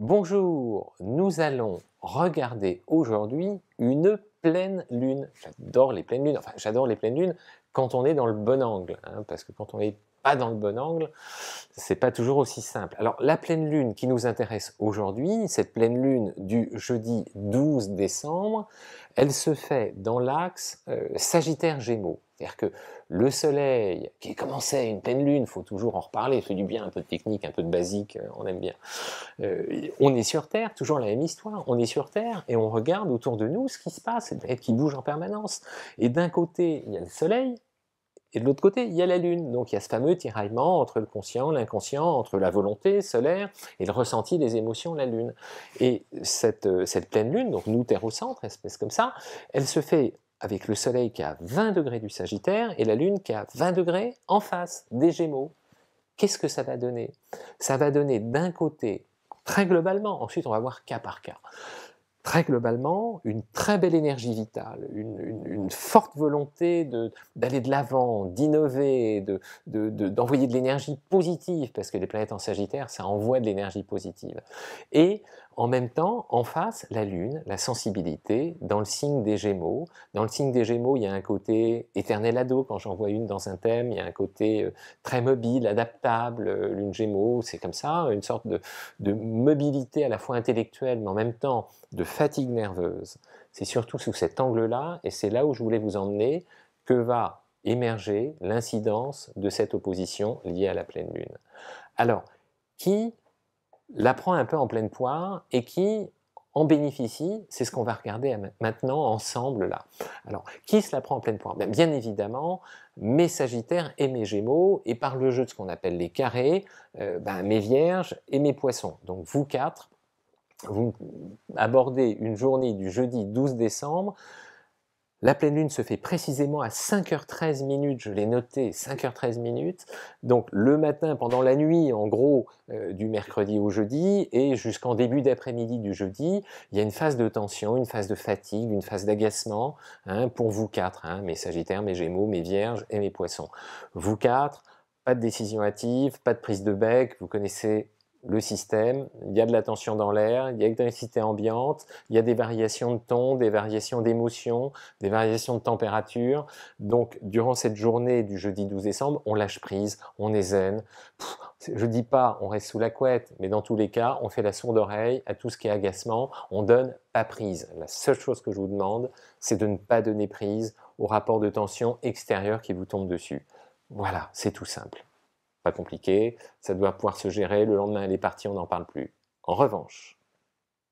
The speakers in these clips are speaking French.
Bonjour, nous allons regarder aujourd'hui une pleine lune. J'adore les pleines lunes, enfin j'adore les pleines lunes quand on est dans le bon angle, hein, parce que quand on n'est pas dans le bon angle, c'est pas toujours aussi simple. Alors la pleine lune qui nous intéresse aujourd'hui, cette pleine lune du jeudi 12 décembre, elle se fait dans l'axe euh, Sagittaire-Gémeaux. C'est-à-dire que le soleil, qui est commencé à une pleine lune, faut toujours en reparler, c'est du bien, un peu de technique, un peu de basique, euh, on aime bien. Euh, on est sur Terre, toujours la même histoire, on est sur Terre et on regarde autour de nous ce qui se passe, qui bouge en permanence. Et d'un côté, il y a le soleil, et de l'autre côté, il y a la Lune. Donc il y a ce fameux tiraillement entre le conscient, l'inconscient, entre la volonté solaire et le ressenti des émotions, la Lune. Et cette, euh, cette pleine Lune, donc nous, Terre au centre, espèce comme ça, elle se fait avec le Soleil qui a 20 degrés du Sagittaire et la Lune qui est 20 degrés en face des Gémeaux. Qu'est-ce que ça va donner Ça va donner d'un côté, très globalement, ensuite on va voir cas par cas, très globalement, une très belle énergie vitale, une, forte volonté d'aller de l'avant, d'innover, d'envoyer de, de l'énergie positive, parce que les planètes en Sagittaire, ça envoie de l'énergie positive. Et en même temps, en face, la Lune, la sensibilité, dans le signe des Gémeaux. Dans le signe des Gémeaux, il y a un côté éternel ado, quand j'en vois une dans un thème, il y a un côté euh, très mobile, adaptable. Euh, lune Gémeaux, c'est comme ça, une sorte de, de, mobilité à la fois intellectuelle, mais en même temps de fatigue nerveuse. C'est surtout sous cet angle-là, et c'est là où je voulais vous emmener, que va émerger l'incidence de cette opposition liée à la pleine Lune. Alors, qui la prend un peu en pleine poire et qui en bénéficie, c'est ce qu'on va regarder maintenant ensemble là. Alors, qui se la prend en pleine poire ben, Bien évidemment, mes Sagittaires et mes Gémeaux, et par le jeu de ce qu'on appelle les carrés, euh, ben, mes Vierges et mes Poissons. Donc vous quatre, vous abordez une journée du jeudi 12 décembre la pleine lune se fait précisément à 5h13 minutes, je l'ai noté, 5h13 minutes, donc le matin pendant la nuit en gros euh, du mercredi au jeudi et jusqu'en début d'après-midi du jeudi, il y a une phase de tension, une phase de fatigue, une phase d'agacement hein, pour vous quatre, hein, mes sagittaires, mes gémeaux, mes vierges et mes poissons. Vous quatre, pas de décision hâtive, pas de prise de bec, vous connaissez le système, il y a de la tension dans l'air, il y a de ambiante, il y a des variations de ton, des variations d'émotion, des variations de température. Donc, durant cette journée du jeudi 12 décembre, on lâche prise, on est zen. ne je dis pas, on reste sous la couette, mais dans tous les cas, on fait la sourde oreille à tout ce qui est agacement, on donne pas prise. La seule chose que je vous demande, c'est de ne pas donner prise au rapport de tension extérieur qui vous tombe dessus. Voilà, c'est tout simple. Pas compliqué, ça doit pouvoir se gérer, le lendemain elle est partie, on n'en parle plus. En revanche,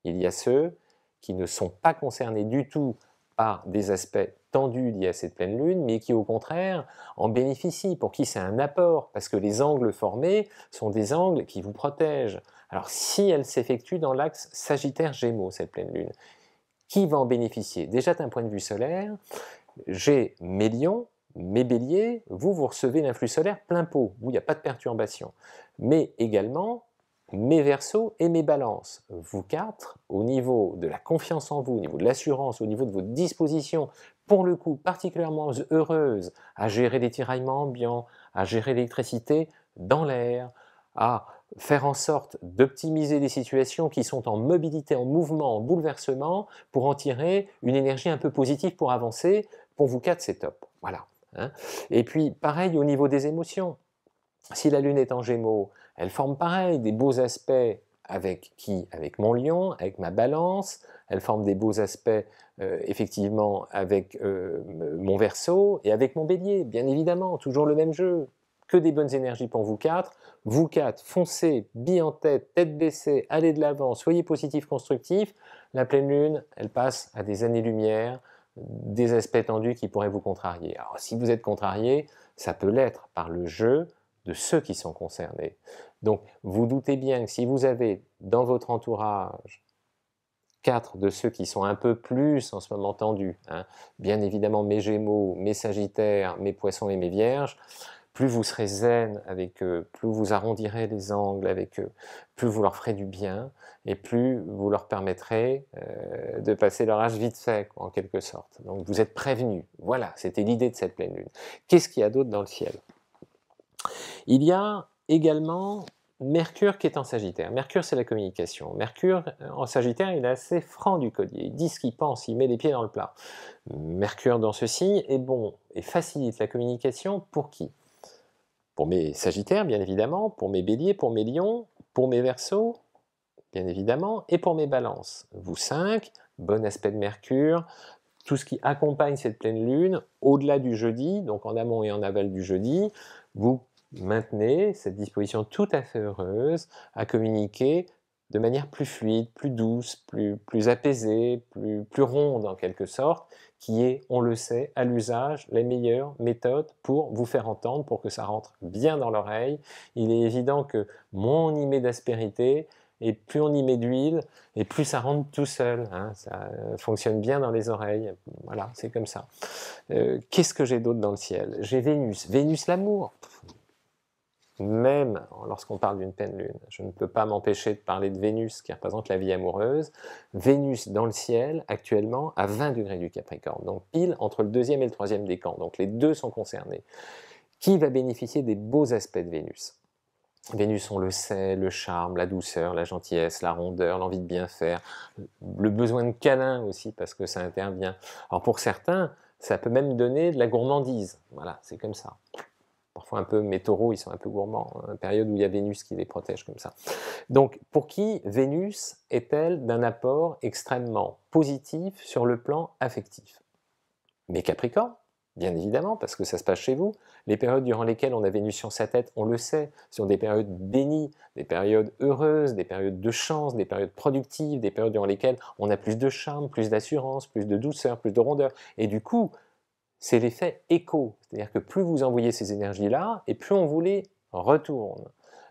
il y a ceux qui ne sont pas concernés du tout par des aspects tendus liés à cette pleine lune, mais qui au contraire en bénéficient, pour qui c'est un apport, parce que les angles formés sont des angles qui vous protègent. Alors si elle s'effectue dans l'axe Sagittaire-Gémeaux, cette pleine lune, qui va en bénéficier Déjà d'un point de vue solaire, j'ai mes lions, mes béliers, vous, vous recevez l'influx solaire plein pot, où il n'y a pas de perturbation. Mais également, mes versos et mes balances. Vous quatre, au niveau de la confiance en vous, au niveau de l'assurance, au niveau de vos dispositions, pour le coup particulièrement heureuse à gérer des tiraillements ambiants, à gérer l'électricité dans l'air, à faire en sorte d'optimiser des situations qui sont en mobilité, en mouvement, en bouleversement, pour en tirer une énergie un peu positive pour avancer. Pour vous quatre, c'est top. Voilà. Hein. et puis, pareil au niveau des émotions. Si la Lune est en Gémeaux, elle forme pareil des beaux aspects avec qui Avec mon lion, avec ma balance, elle forme des beaux aspects euh, effectivement avec euh, mon Verseau et avec mon bélier, bien évidemment, toujours le même jeu. Que des bonnes énergies pour vous quatre. Vous quatre, foncez, billes en tête, tête baissée, allez de l'avant, soyez positif, constructif. La pleine lune, elle passe à des années-lumière des aspects tendus qui pourraient vous contrarier. Alors si vous êtes contrarié, ça peut l'être par le jeu de ceux qui sont concernés. Donc vous doutez bien que si vous avez dans votre entourage quatre de ceux qui sont un peu plus en ce moment tendus, hein, bien évidemment mes gémeaux, mes sagittaires, mes poissons et mes vierges, plus vous serez zen avec eux, plus vous arrondirez les angles avec eux, plus vous leur ferez du bien et plus vous leur permettrez euh, de passer leur âge vite fait, en quelque sorte. Donc vous êtes prévenus. Voilà, c'était l'idée de cette pleine lune. Qu'est-ce qu'il y a d'autre dans le ciel Il y a également Mercure qui est en Sagittaire. Mercure, c'est la communication. Mercure, euh, en Sagittaire, il est assez franc du collier. Il dit ce qu'il pense, il met les pieds dans le plat. Mercure, dans ce signe, est bon et facilite la communication pour qui pour mes sagittaires, bien évidemment, pour mes béliers, pour mes lions, pour mes versos, bien évidemment, et pour mes balances. Vous cinq, bon aspect de Mercure, tout ce qui accompagne cette pleine lune, au-delà du jeudi, donc en amont et en aval du jeudi, vous maintenez cette disposition tout à fait heureuse à communiquer de manière plus fluide, plus douce, plus, plus apaisée, plus, plus ronde en quelque sorte, qui est, on le sait, à l'usage, les meilleures méthode pour vous faire entendre, pour que ça rentre bien dans l'oreille. Il est évident que moins on y met d'aspérité, et plus on y met d'huile, et plus ça rentre tout seul. Hein. Ça euh, fonctionne bien dans les oreilles. Voilà, c'est comme ça. Euh, qu'est-ce que j'ai d'autre dans le ciel J'ai Vénus. Vénus l'amour même lorsqu'on parle d'une pleine lune. Je ne peux pas m'empêcher de parler de Vénus qui représente la vie amoureuse. Vénus dans le ciel actuellement à 20 degrés du Capricorne, donc pile entre le deuxième et le troisième décan. Donc les deux sont concernés. Qui va bénéficier des beaux aspects de Vénus Vénus, on le sait, le charme, la douceur, la gentillesse, la rondeur, l'envie de bien faire, le besoin de câlin aussi parce que ça intervient. Alors pour certains, ça peut même donner de la gourmandise. Voilà, c'est comme ça un peu, mes taureaux, ils sont un peu gourmands, hein. période où il y a Vénus qui les protège comme ça. Donc, pour qui Vénus est-elle d'un apport extrêmement positif sur le plan affectif Mais Capricorne, bien évidemment, parce que ça se passe chez vous. Les périodes durant lesquelles on a Vénus sur sa tête, on le sait, sont des périodes bénies, des périodes heureuses, des périodes de chance, des périodes productives, des périodes durant lesquelles on a plus de charme, plus d'assurance, plus de douceur, plus de rondeur. Et du coup, c'est l'effet écho. C'est-à-dire que plus vous envoyez ces énergies-là, et plus on vous les retourne.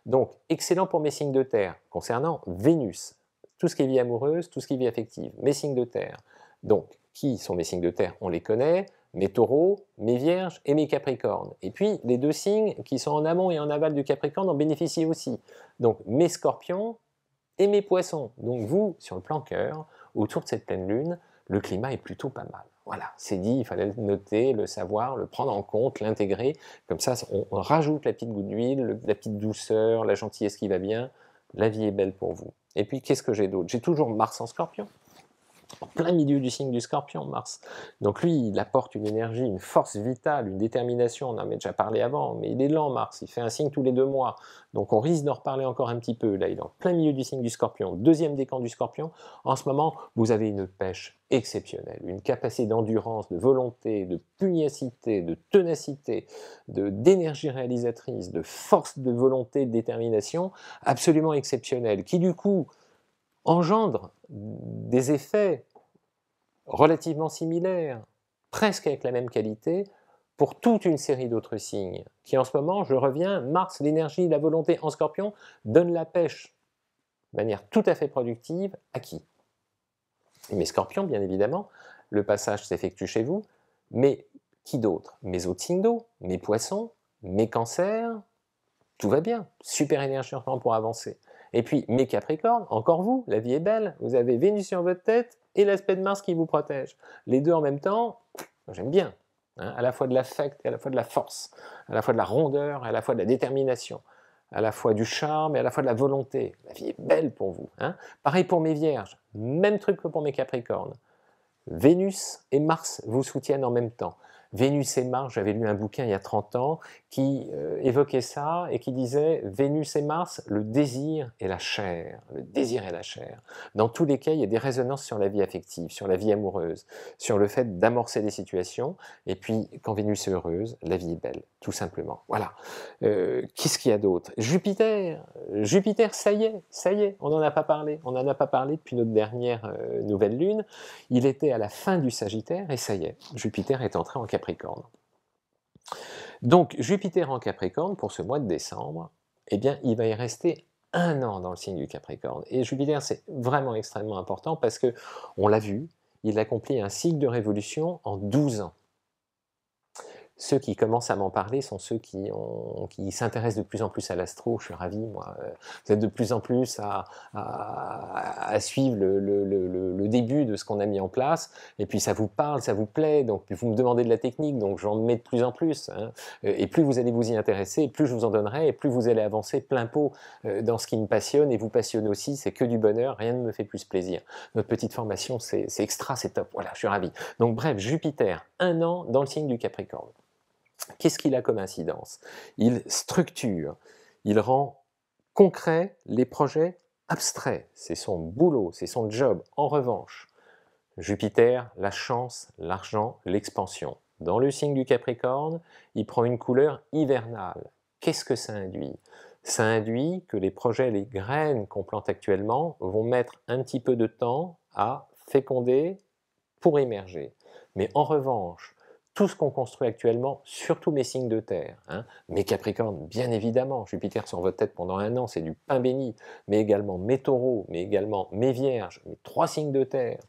Donc, excellent pour mes signes de terre. Concernant Vénus, tout ce qui est vie amoureuse, tout ce qui est vie affective, mes signes de terre. Donc, qui sont mes signes de terre On les connaît, mes taureaux, mes vierges et mes capricornes. Et puis, les deux signes qui sont en amont et en aval du capricorne en bénéficient aussi. Donc, mes scorpions et mes poissons. Donc, vous, sur le plan cœur, autour de cette pleine lune, le climat est plutôt pas mal. Voilà, c'est dit, il fallait le noter, le savoir, le prendre en compte, l'intégrer. Comme ça, on, rajoute la petite goutte d'huile, la petite douceur, la gentillesse qui va bien. La vie est belle pour vous. Et puis, qu'est-ce que j'ai d'autre J'ai toujours Mars en scorpion en plein milieu du signe du scorpion, Mars. Donc lui, il apporte une énergie, une force vitale, une détermination, on en a déjà parlé avant, mais il est lent, Mars, il fait un signe tous les deux mois. Donc on risque d'en reparler encore un petit peu. Là, il est en plein milieu du signe du scorpion, deuxième décan du scorpion. En ce moment, vous avez une pêche exceptionnelle, une capacité d'endurance, de volonté, de pugnacité, de tenacité, d'énergie réalisatrice, de force de volonté, de détermination absolument exceptionnelle, qui du coup engendre des effets relativement similaires, presque avec la même qualité, pour toute une série d'autres signes, qui en ce moment, je reviens, Mars, l'énergie, la volonté en scorpion, donne la pêche, de manière tout à fait productive, à qui Mes scorpions, bien évidemment, le passage s'effectue chez vous, mais qui d'autre Mes autres signes d'eau, mes poissons, mes cancers, tout va bien, super énergie en pour avancer. Et puis, mes Capricornes, encore vous, la vie est belle. Vous avez Vénus sur votre tête et l'aspect de Mars qui vous protège. Les deux en même temps, j'aime bien. Hein, à la fois de l'affect et à la fois de la force, à la fois de la rondeur et à la fois de la détermination, à la fois du charme et à la fois de la volonté. La vie est belle pour vous. Hein. Pareil pour mes vierges, même truc que pour mes capricornes. Vénus et Mars vous soutiennent en même temps. Vénus et Mars, j'avais lu un bouquin il y a 30 ans qui euh, évoquait ça et qui disait Vénus et Mars, le désir et la chair. Le désir et la chair. Dans tous les cas, il y a des résonances sur la vie affective, sur la vie amoureuse, sur le fait d'amorcer des situations. Et puis, quand Vénus est heureuse, la vie est belle, tout simplement. Voilà. Euh, qu'est-ce qu'il y a d'autre Jupiter Jupiter, ça y est, ça y est, on n'en a pas parlé. On n'en a pas parlé depuis notre dernière euh, nouvelle lune. Il était à la fin du Sagittaire et ça y est, Jupiter est entré en Capricorne. Donc Jupiter en Capricorne pour ce mois de décembre, eh bien il va y rester un an dans le signe du Capricorne. Et Jupiter c'est vraiment extrêmement important parce que on l'a vu, il accomplit un cycle de révolution en 12 ans ceux qui commencent à m'en parler sont ceux qui, s'intéressent de plus en plus à l'astro. Je suis ravi, moi. Euh, vous êtes de plus en plus à, suivre le, début de ce qu'on a mis en place. Et puis ça vous parle, ça vous plaît. Donc vous me demandez de la technique, donc j'en mets de plus en plus. Hein. Euh, et plus vous allez vous y intéresser, plus je vous en donnerai, et plus vous allez avancer plein pot euh, dans ce qui me passionne et vous passionne aussi. C'est que du bonheur, rien ne me fait plus plaisir. Notre petite formation, c'est extra, c'est top. Voilà, je suis ravi. Donc bref, Jupiter, un an dans le signe du Capricorne. Qu'est-ce qu'il a comme incidence Il structure, il rend concret les projets abstraits. C'est son boulot, c'est son job. En revanche, Jupiter, la chance, l'argent, l'expansion. Dans le signe du Capricorne, il prend une couleur hivernale. Qu'est-ce que ça induit Ça induit que les projets, les graines qu'on plante actuellement vont mettre un petit peu de temps à féconder pour émerger. Mais en revanche, tout ce qu'on construit actuellement, surtout mes signes de terre. Hein. Mes Capricornes, bien évidemment, Jupiter sur votre tête pendant un an, c'est du pain béni, mais également mes taureaux, mais également mes vierges, mes trois signes de terre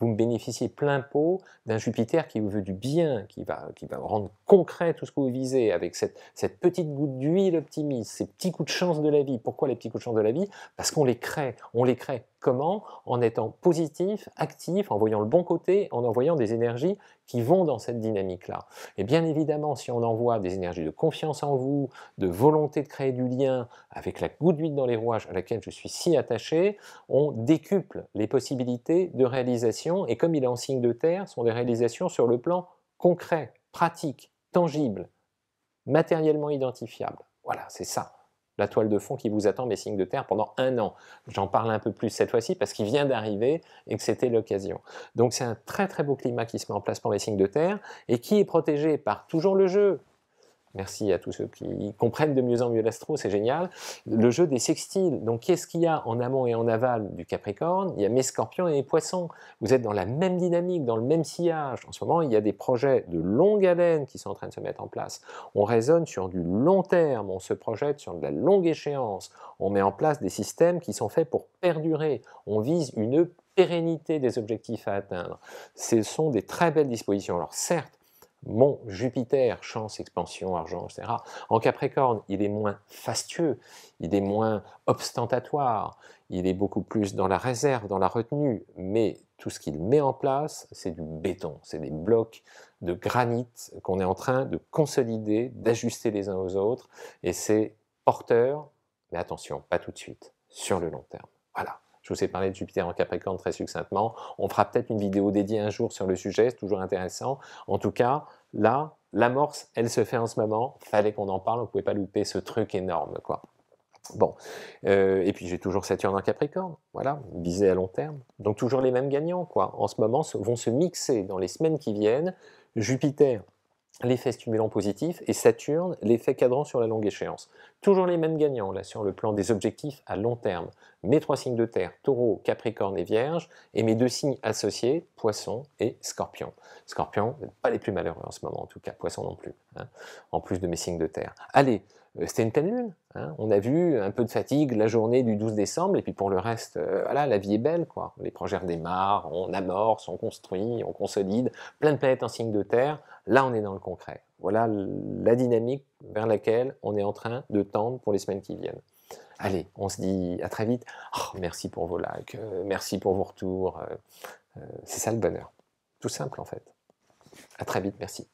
vous me bénéficiez plein pot d'un Jupiter qui vous veut du bien, qui va, qui va rendre concret tout ce que vous visez avec cette, cette petite goutte d'huile optimiste, ces petits coups de chance de la vie. Pourquoi les petits coups de chance de la vie Parce qu'on les crée. On les crée comment En étant positif, actif, en voyant le bon côté, en envoyant des énergies qui vont dans cette dynamique-là. Et bien évidemment, si on envoie des énergies de confiance en vous, de volonté de créer du lien avec la goutte d'huile dans les rouages à laquelle je suis si attaché, on décuple les possibilités de réalisation et comme il est en signe de terre, sont des réalisations sur le plan concret, pratique, tangible, matériellement identifiable. Voilà, c'est ça la toile de fond qui vous attend, mes signes de terre, pendant un an. J'en parle un peu plus cette fois-ci parce qu'il vient d'arriver et que c'était l'occasion. Donc c'est un très très beau climat qui se met en place pour mes signes de terre et qui est protégé par toujours le jeu, Merci à tous ceux qui comprennent de mieux en mieux l'astro, c'est génial. Le jeu des sextiles. Donc, qu'est-ce qu'il y a en amont et en aval du Capricorne Il y a mes scorpions et mes poissons. Vous êtes dans la même dynamique, dans le même sillage. En ce moment, il y a des projets de longue haleine qui sont en train de se mettre en place. On raisonne sur du long terme, on se projette sur de la longue échéance. On met en place des systèmes qui sont faits pour perdurer. On vise une pérennité des objectifs à atteindre. Ce sont des très belles dispositions. Alors certes, mon Jupiter, chance, expansion, argent, etc. En Capricorne, il est moins fastueux, il est moins ostentatoire, il est beaucoup plus dans la réserve, dans la retenue, mais tout ce qu'il met en place, c'est du béton, c'est des blocs de granit qu'on est en train de consolider, d'ajuster les uns aux autres, et c'est porteur, mais attention, pas tout de suite, sur le long terme. Voilà. Je vous ai parlé de Jupiter en Capricorne très succinctement. On fera peut-être une vidéo dédiée un jour sur le sujet, c'est toujours intéressant. En tout cas, là, l'amorce, elle se fait en ce moment. Fallait qu'on en parle, on ne pouvait pas louper ce truc énorme, quoi. Bon, euh, et puis j'ai toujours Saturne en Capricorne, voilà, visé à long terme. Donc toujours les mêmes gagnants, quoi. En ce moment, vont se mixer dans les semaines qui viennent Jupiter l'effet stimulant positif et Saturne, l'effet cadrant sur la longue échéance. Toujours les mêmes gagnants là sur le plan des objectifs à long terme. Mes trois signes de terre, taureau, capricorne et vierge, et mes deux signes associés, poisson et scorpion. Scorpion, pas les plus malheureux en ce moment en tout cas, poisson non plus, hein, en plus de mes signes de terre. Allez, euh, c'était une pleine lune. Hein. On a vu un peu de fatigue la journée du 12 décembre, et puis pour le reste, euh, voilà, la vie est belle. Quoi. Les projets redémarrent, on amorce, on construit, on consolide. Plein de planètes en signe de terre. Là, on est dans le concret. Voilà la dynamique vers laquelle on est en train de tendre pour les semaines qui viennent. Allez, on se dit à très vite. Oh, merci pour vos likes, euh, merci pour vos retours. Euh, euh, c'est ça le bonheur. Tout simple en fait. À très vite, merci.